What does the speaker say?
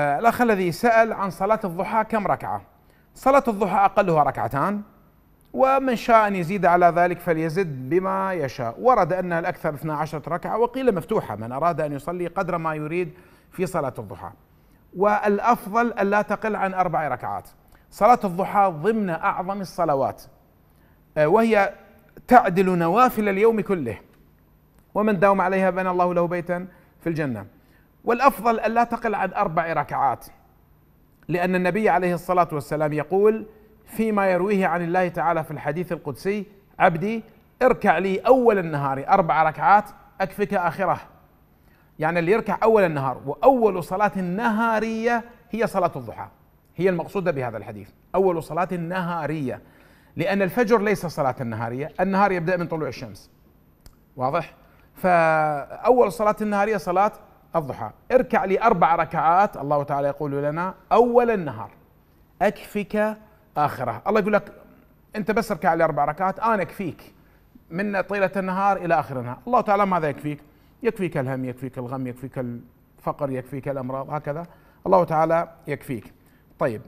آه، الأخ الذي سأل عن صلاة الضحى كم ركعة صلاة الضحى أقلها ركعتان ومن شاء أن يزيد على ذلك فليزد بما يشاء ورد أن الأكثر 12 ركعة وقيل مفتوحة من أراد أن يصلي قدر ما يريد في صلاة الضحى والأفضل ألا تقل عن أربع ركعات صلاة الضحى ضمن أعظم الصلوات آه، وهي تعدل نوافل اليوم كله ومن داوم عليها بنى الله له بيتا في الجنه والأفضل أن لا تقل عن أربع ركعات لأن النبي عليه الصلاة والسلام يقول فيما يرويه عن الله تعالى في الحديث القدسي عبدي اركع لي أول النهار أربع ركعات أكفك آخره يعني اللي يركع أول النهار وأول صلاة نهارية هي صلاة الضحى هي المقصودة بهذا الحديث أول صلاة نهارية لأن الفجر ليس صلاة نهارية النهار يبدأ من طلوع الشمس واضح؟ فأول صلاة نهارية صلاة الضحى اركع لي أربع ركعات الله تعالى يقول لنا أول النهار أكفك آخره الله يقول لك أنت بس اركع لي أربع ركعات أنا أكفيك من طيلة النهار إلى آخر النهار الله تعالى ماذا يكفيك يكفيك الهم يكفيك الغم يكفيك الفقر يكفيك الأمراض هكذا الله تعالى يكفيك طيب